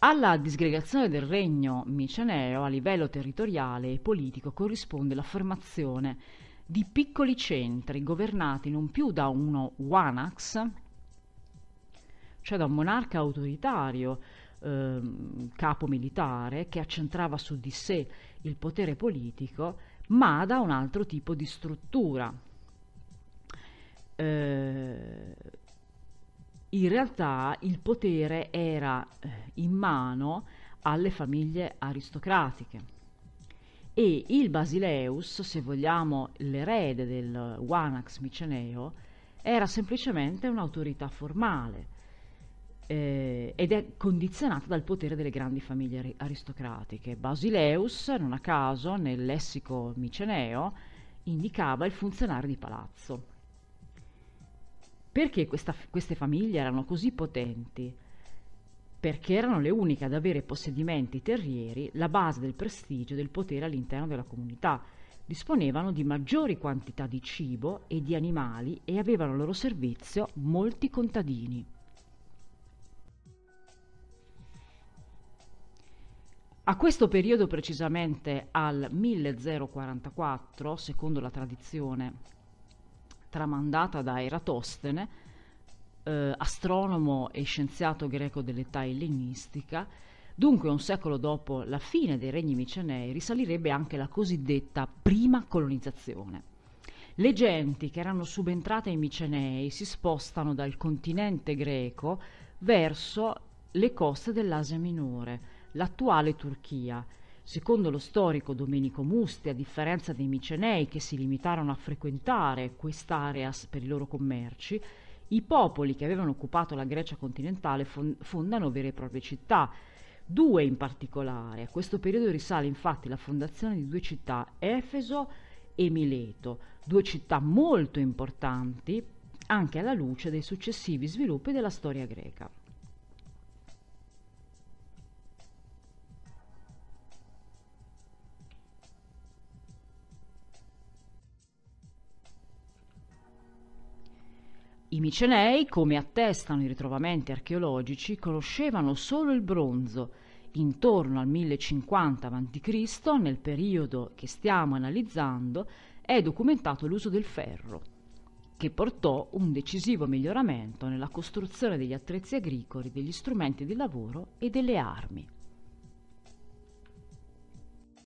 Alla disgregazione del regno miceneo a livello territoriale e politico corrisponde la formazione di piccoli centri governati non più da uno Wanax, cioè da un monarca autoritario, eh, capo militare, che accentrava su di sé il potere politico, ma da un altro tipo di struttura. Eh, in realtà il potere era eh, in mano alle famiglie aristocratiche e il Basileus, se vogliamo l'erede del Wanax miceneo, era semplicemente un'autorità formale eh, ed è condizionata dal potere delle grandi famiglie aristocratiche. Basileus, non a caso, nel lessico miceneo, indicava il funzionario di palazzo. Perché questa, queste famiglie erano così potenti? Perché erano le uniche ad avere possedimenti terrieri, la base del prestigio e del potere all'interno della comunità. Disponevano di maggiori quantità di cibo e di animali e avevano al loro servizio molti contadini. A questo periodo, precisamente al 1044, secondo la tradizione tramandata da Eratostene, eh, astronomo e scienziato greco dell'età ellenistica, Dunque, un secolo dopo la fine dei regni micenei, risalirebbe anche la cosiddetta prima colonizzazione. Le genti che erano subentrate ai micenei si spostano dal continente greco verso le coste dell'Asia Minore, l'attuale Turchia, Secondo lo storico Domenico Musti, a differenza dei Micenei che si limitarono a frequentare quest'area per i loro commerci, i popoli che avevano occupato la Grecia continentale fondano vere e proprie città, due in particolare. A questo periodo risale infatti la fondazione di due città, Efeso e Mileto, due città molto importanti anche alla luce dei successivi sviluppi della storia greca. I Micenei, come attestano i ritrovamenti archeologici, conoscevano solo il bronzo. Intorno al 1050 a.C., nel periodo che stiamo analizzando, è documentato l'uso del ferro, che portò un decisivo miglioramento nella costruzione degli attrezzi agricoli, degli strumenti di lavoro e delle armi.